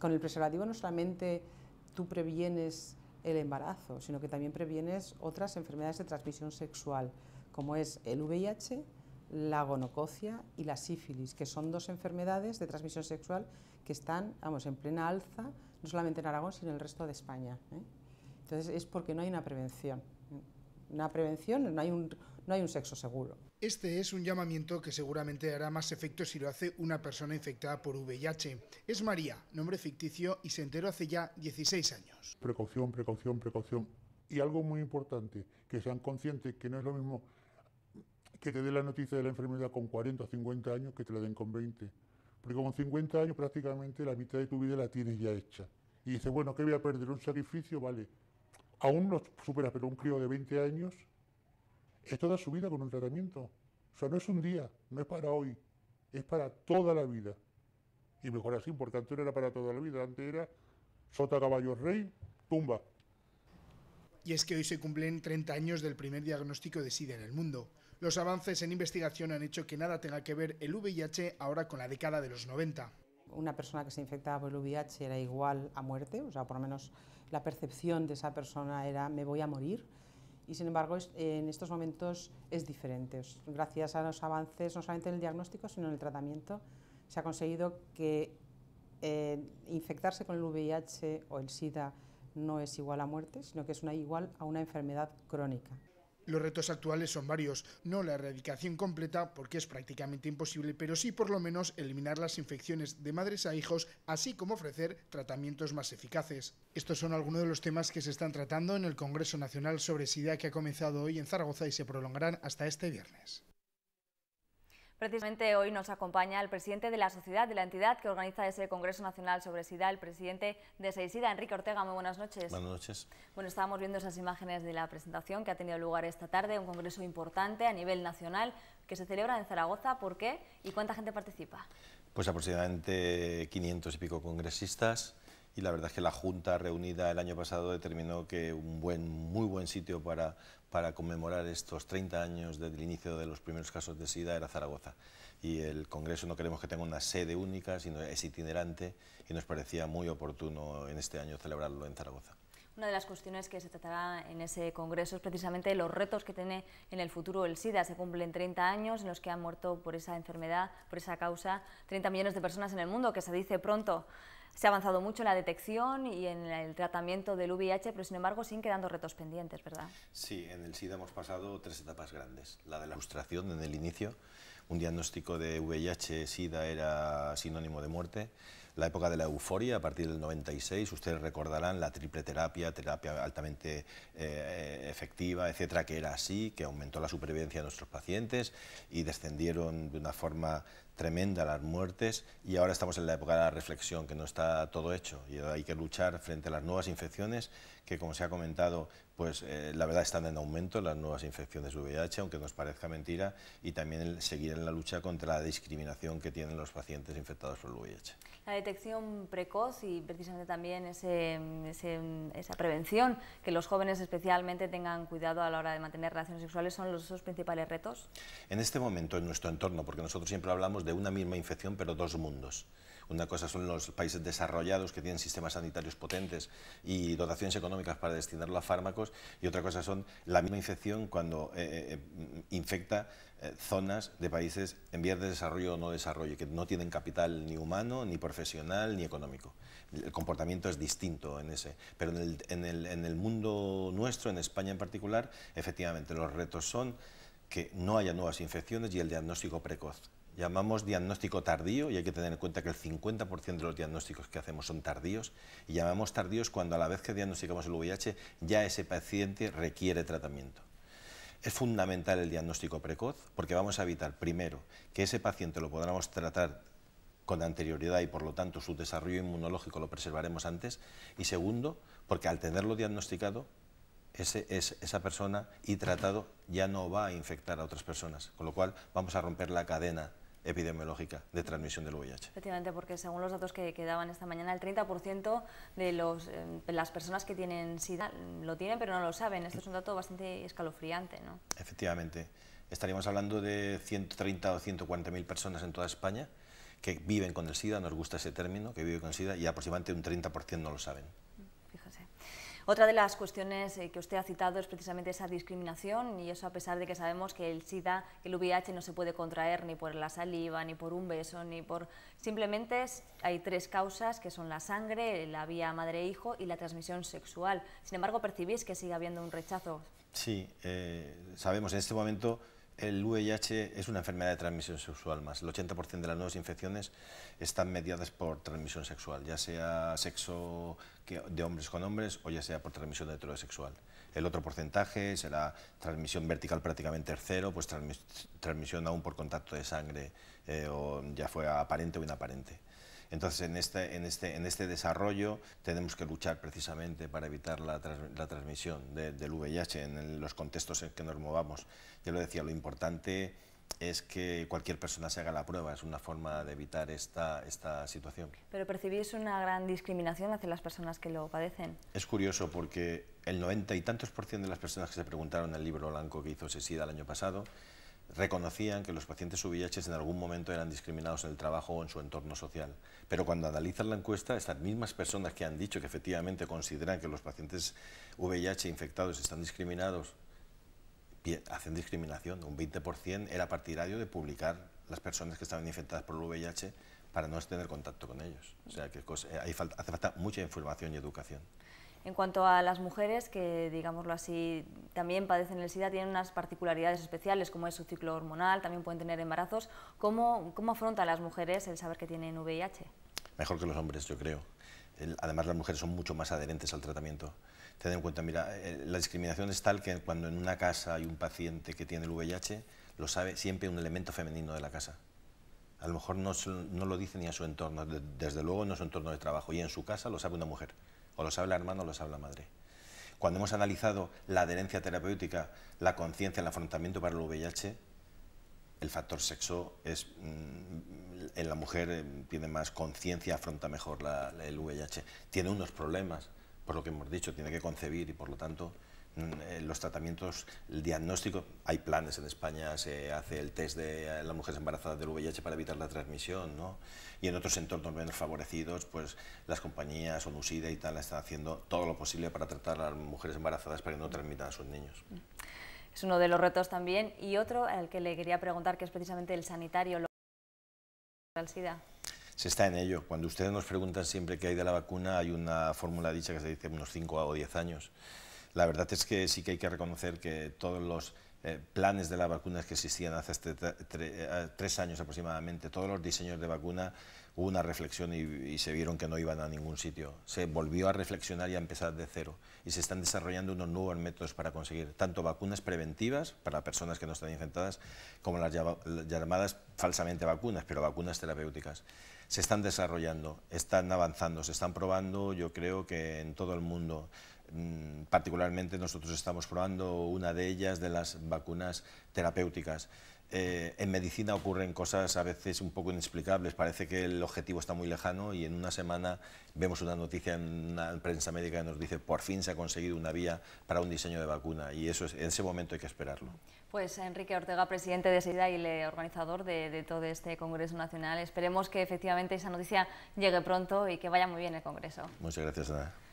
Con el preservativo no solamente tú previenes el embarazo, sino que también previenes otras enfermedades de transmisión sexual, como es el VIH, la gonococia y la sífilis, que son dos enfermedades de transmisión sexual que están vamos, en plena alza, no solamente en Aragón, sino en el resto de España. ¿eh? Entonces es porque no hay una prevención. Una prevención, no hay un, no hay un sexo seguro. Este es un llamamiento que seguramente hará más efecto si lo hace una persona infectada por VIH. Es María, nombre ficticio, y se enteró hace ya 16 años. Precaución, precaución, precaución. Y algo muy importante, que sean conscientes que no es lo mismo que te dé la noticia de la enfermedad con 40 o 50 años que te la den con 20. Porque con 50 años prácticamente la mitad de tu vida la tienes ya hecha. Y dices, bueno, ¿qué voy a perder? ¿Un sacrificio? Vale. Aún no superas, pero un crío de 20 años es toda su vida con un tratamiento. O sea, no es un día, no es para hoy, es para toda la vida. Y mejor así, porque antes no era para toda la vida, antes era sota caballo rey, tumba. Y es que hoy se cumplen 30 años del primer diagnóstico de SIDA en el mundo. Los avances en investigación han hecho que nada tenga que ver el VIH ahora con la década de los 90. Una persona que se infectaba por el VIH era igual a muerte, o sea, por lo menos la percepción de esa persona era me voy a morir y sin embargo en estos momentos es diferente. Gracias a los avances no solamente en el diagnóstico sino en el tratamiento se ha conseguido que eh, infectarse con el VIH o el SIDA no es igual a muerte, sino que es una igual a una enfermedad crónica. Los retos actuales son varios, no la erradicación completa, porque es prácticamente imposible, pero sí por lo menos eliminar las infecciones de madres a hijos, así como ofrecer tratamientos más eficaces. Estos son algunos de los temas que se están tratando en el Congreso Nacional sobre SIDA que ha comenzado hoy en Zaragoza y se prolongarán hasta este viernes. Precisamente hoy nos acompaña el presidente de la sociedad, de la entidad que organiza ese Congreso Nacional sobre SIDA, el presidente de SIDA, Enrique Ortega. Muy buenas noches. Buenas noches. Bueno, estábamos viendo esas imágenes de la presentación que ha tenido lugar esta tarde, un congreso importante a nivel nacional que se celebra en Zaragoza. ¿Por qué? ¿Y cuánta gente participa? Pues aproximadamente 500 y pico congresistas y la verdad es que la Junta reunida el año pasado determinó que un buen, muy buen sitio para para conmemorar estos 30 años desde el inicio de los primeros casos de SIDA era Zaragoza. Y el Congreso no queremos que tenga una sede única, sino es itinerante y nos parecía muy oportuno en este año celebrarlo en Zaragoza. Una de las cuestiones que se tratará en ese congreso es precisamente los retos que tiene en el futuro el SIDA. Se cumplen 30 años en los que han muerto por esa enfermedad, por esa causa, 30 millones de personas en el mundo, que se dice pronto. Se ha avanzado mucho en la detección y en el tratamiento del VIH, pero sin embargo siguen quedando retos pendientes, ¿verdad? Sí, en el SIDA hemos pasado tres etapas grandes. La de la frustración en el inicio, un diagnóstico de VIH-Sida era sinónimo de muerte. La época de la euforia, a partir del 96, ustedes recordarán la triple terapia, terapia altamente eh, efectiva, etcétera, que era así, que aumentó la supervivencia de nuestros pacientes y descendieron de una forma tremenda las muertes y ahora estamos en la época de la reflexión, que no está todo hecho y hay que luchar frente a las nuevas infecciones que, como se ha comentado, pues eh, la verdad están en aumento las nuevas infecciones de VIH, aunque nos parezca mentira, y también seguir en la lucha contra la discriminación que tienen los pacientes infectados por el VIH. La detección precoz y precisamente también ese, esa prevención, que los jóvenes especialmente tengan cuidado a la hora de mantener relaciones sexuales, son los dos principales retos. En este momento, en nuestro entorno, porque nosotros siempre hablamos de una misma infección, pero dos mundos. Una cosa son los países desarrollados que tienen sistemas sanitarios potentes y dotaciones económicas para destinarlo a fármacos y otra cosa son la misma infección cuando eh, eh, eh, infecta zonas de países en vías de desarrollo o no desarrollo, que no tienen capital ni humano, ni profesional, ni económico. El comportamiento es distinto en ese. Pero en el mundo nuestro, en España en particular, efectivamente los retos son que no haya nuevas infecciones y el diagnóstico precoz llamamos diagnóstico tardío y hay que tener en cuenta que el 50% de los diagnósticos que hacemos son tardíos y llamamos tardíos cuando a la vez que diagnosticamos el VIH ya ese paciente requiere tratamiento. Es fundamental el diagnóstico precoz porque vamos a evitar, primero, que ese paciente lo podamos tratar con anterioridad y por lo tanto su desarrollo inmunológico lo preservaremos antes y segundo, porque al tenerlo diagnosticado es, esa persona y tratado ya no va a infectar a otras personas, con lo cual vamos a romper la cadena epidemiológica de transmisión del VIH. Efectivamente, porque según los datos que, quedaban esta mañana, el 30% de los, em, las personas que tienen SIDA lo tienen pero no lo saben. Esto es un dato bastante escalofriante, ¿no? Efectivamente. Estaríamos hablando de 130 o 140 mil personas en toda España que viven con el SIDA, nos gusta ese término, que vive con SIDA, y aproximadamente un 30% no lo saben. Otra de las cuestiones eh, que usted ha citado es precisamente esa discriminación y eso a pesar de que sabemos que el SIDA, el VIH no se puede contraer ni por la saliva, ni por un beso, ni por... Simplemente hay tres causas que son la sangre, la vía madre-hijo y la transmisión sexual. Sin embargo, percibís que sigue habiendo un rechazo. Sí, eh, sabemos en este momento el VIH es una enfermedad de transmisión sexual más. El 80% de las nuevas infecciones están mediadas por transmisión sexual, ya sea sexo de hombres con hombres o ya sea por transmisión heterosexual. El otro porcentaje será transmisión vertical prácticamente cero, pues transmisión aún por contacto de sangre, eh, o ya fue aparente o inaparente. Entonces, este, este, en este, desarrollo tenemos que luchar precisamente para evitar la, transmisión del VIH en los contextos en que nos movamos. Ya lo decía, lo importante es que cualquier persona se haga la prueba, es una forma de evitar esta, esta situación. Pero percibís una gran discriminación hacia las personas que lo padecen. Es curioso porque el noventa y tantos por ciento de las personas que se preguntaron en el libro blanco que hizo SESIDA el año pasado reconocían que los pacientes VIH en algún momento eran discriminados en el trabajo o en su entorno social. Pero cuando analizan la encuesta, estas mismas personas que han dicho que efectivamente consideran que los pacientes VIH infectados están discriminados, hacen discriminación. Un 20% era partidario de publicar las personas que estaban infectadas por el VIH para no tener contacto con ellos. O sea que eh, hace falta mucha información y educación. En cuanto a las mujeres que, digámoslo así, también padecen el SIDA, tienen unas particularidades especiales como es su ciclo hormonal, también pueden tener embarazos. ¿Cómo, cómo afrontan las mujeres el saber que tienen VIH? Mejor que los hombres, yo creo. además, las mujeres son mucho más adherentes al tratamiento. Ten en cuenta, mira, eh, la discriminación es tal que cuando en una casa hay un paciente que tiene el VIH, lo sabe siempre un elemento femenino de la casa. A lo mejor no, no lo dice ni a su entorno, desde luego en su entorno de trabajo, y en su casa lo sabe una mujer. O los habla hermano o los habla madre. Cuando hemos analizado la adherencia terapéutica, la conciencia, el afrontamiento para el VIH, el factor sexo es mm, en la mujer eh, tiene más conciencia, afronta mejor el VIH. Tiene unos problemas, por lo que hemos dicho, tiene que concebir y por lo tanto eh, los tratamientos, el diagnóstico, hay planes en España, se hace el test de eh, las mujeres embarazadas del VIH para evitar la transmisión, Y en otros entornos menos favorecidos, pues las compañías, ONUSIDA y tal, están haciendo todo lo posible para tratar a las mujeres embarazadas para que no transmitan a sus niños. Mm. Es uno de los retos también. Y otro al que le quería preguntar, que es precisamente el sanitario, lo que SIDA se está en ello. Cuando ustedes nos preguntan siempre qué hay de la vacuna, hay una fórmula dicha que se dice unos 5 o 10 años la verdad es que sí que hay que reconocer que todos los eh, planes de las vacunas que existían hace este eh, tres años aproximadamente, todos los diseños de vacuna, hubo una reflexión y, y, se vieron que no iban a ningún sitio. Se volvió a reflexionar y a empezar de cero. Y se están desarrollando unos nuevos métodos para conseguir tanto vacunas preventivas para personas que no están infectadas, como las llamadas falsamente vacunas, pero vacunas terapéuticas se están desarrollando, están avanzando, se están probando, yo creo que en todo el mundo. Mm, particularmente nosotros estamos probando una de ellas de las vacunas terapéuticas. Eh, en medicina ocurren cosas a veces un poco inexplicables. Parece que el objetivo está muy lejano y en una semana vemos una noticia en la prensa médica que nos dice por fin se ha conseguido una vía para un diseño de vacuna y eso es, en ese momento hay que esperarlo. Pues Enrique Ortega, presidente de SIDA y organizador de, de todo este Congreso Nacional, esperemos que efectivamente esa noticia llegue pronto y que vaya muy bien el Congreso. Muchas gracias,